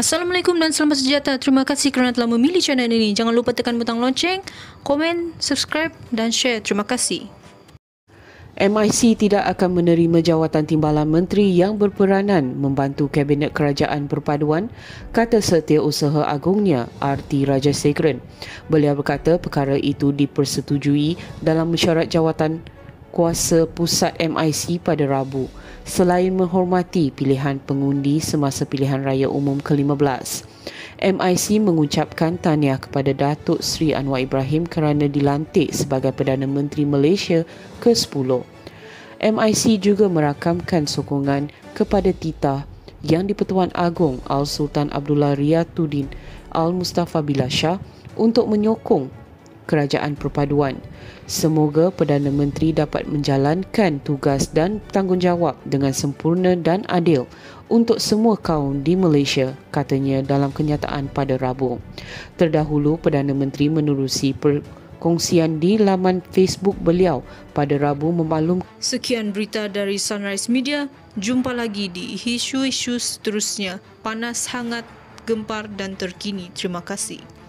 Assalamualaikum dan selamat sejahtera. Terima kasih kerana telah memilih channel ini. Jangan lupa tekan butang lonceng, komen, subscribe dan share. Terima kasih. MIC tidak akan menerima jawatan timbalan menteri yang berperanan membantu Kabinet Kerajaan Perpaduan, kata setiausaha agungnya, Arti Raja Segren. Beliau berkata perkara itu dipersetujui dalam mesyuarat jawatan kuasa pusat MIC pada Rabu selain menghormati pilihan pengundi semasa pilihan raya umum ke-15. MIC mengucapkan tahniah kepada Datuk Seri Anwar Ibrahim kerana dilantik sebagai Perdana Menteri Malaysia ke-10. MIC juga merakamkan sokongan kepada Tita yang di-Pertuan Agong Al-Sultan Abdullah Riyatuddin Al-Mustafa Bilasha untuk menyokong kerajaan perpaduan. Semoga Perdana Menteri dapat menjalankan tugas dan tanggungjawab dengan sempurna dan adil untuk semua kaum di Malaysia, katanya dalam kenyataan pada Rabu. Terdahulu, Perdana Menteri menerusi perkongsian di laman Facebook beliau pada Rabu memaklum Sekian berita dari Sunrise Media. Jumpa lagi di isu-isu seterusnya. Panas, hangat, gempar dan terkini. Terima kasih.